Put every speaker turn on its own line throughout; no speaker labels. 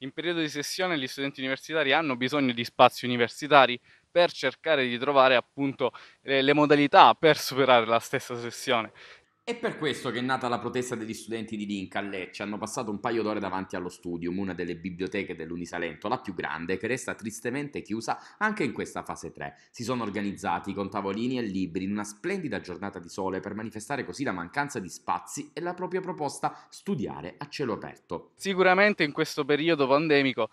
In periodo di sessione gli studenti universitari hanno bisogno di spazi universitari per cercare di trovare appunto le modalità per superare la stessa sessione. È
per questo che è nata la protesta degli studenti di Lincoln a Lecce. Hanno passato un paio d'ore davanti allo Studium, una delle biblioteche dell'Unisalento, la più grande, che resta tristemente chiusa anche in questa fase 3. Si sono organizzati con tavolini e libri in una splendida giornata di sole per manifestare così la mancanza di spazi e la propria proposta studiare a cielo aperto.
Sicuramente in questo periodo pandemico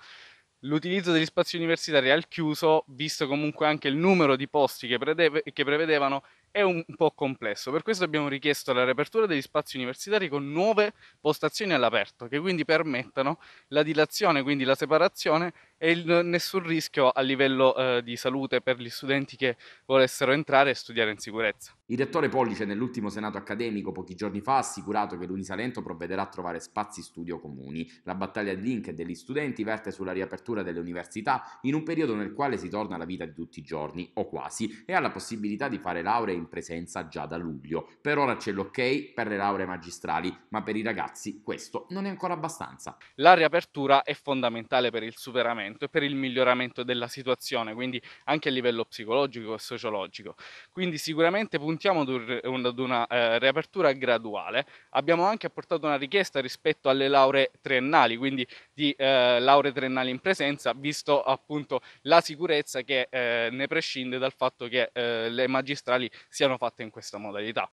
l'utilizzo degli spazi universitari al chiuso, visto comunque anche il numero di posti che, prede- che prevedevano, è un po' complesso. Per questo abbiamo richiesto la riapertura degli spazi universitari con nuove postazioni all'aperto, che quindi permettano la dilazione, quindi la separazione e il, nessun rischio a livello eh, di salute per gli studenti che volessero entrare e studiare in sicurezza.
Il rettore Pollice nell'ultimo senato accademico pochi giorni fa ha assicurato che l'Unisalento provvederà a trovare spazi studio comuni. La battaglia di Link e degli studenti verte sulla riapertura delle università in un periodo nel quale si torna alla vita di tutti i giorni, o quasi, e alla possibilità di fare lauree in in presenza già da luglio. Per ora c'è l'ok per le lauree magistrali, ma per i ragazzi questo non è ancora
abbastanza. La riapertura è fondamentale per il superamento e per il miglioramento della situazione, quindi anche a livello psicologico e sociologico. Quindi sicuramente puntiamo ad una eh, riapertura graduale. Abbiamo anche apportato una richiesta rispetto alle lauree triennali, quindi di eh, lauree triennali in presenza, visto appunto la sicurezza che eh, ne prescinde dal fatto che eh, le magistrali siano fatte in questa modalità.